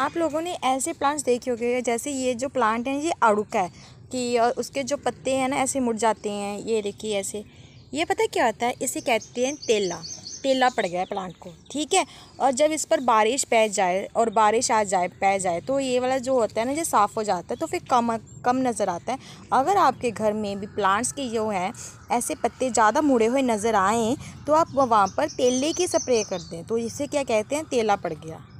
आप लोगों ने ऐसे प्लांट्स देखे होंगे जैसे ये जो प्लांट है ये आड़ू का है कि और उसके जो पत्ते हैं ना ऐसे मुड़ जाते हैं ये देखिए ऐसे ये पता क्या होता है इसे कहते हैं तेला तेला पड़ गया है प्लांट को ठीक है और जब इस पर बारिश पै जाए और बारिश आ जाए पै जाए तो ये वाला जो होता है ना ये साफ़ हो जाता है तो फिर कम कम नज़र आता है अगर आपके घर में भी प्लांट्स के जो हैं ऐसे पत्ते ज़्यादा मुड़े हुए नज़र आएँ तो आप वहाँ पर तेले की स्प्रे कर दें तो इसे क्या कहते हैं तेला पड़ गया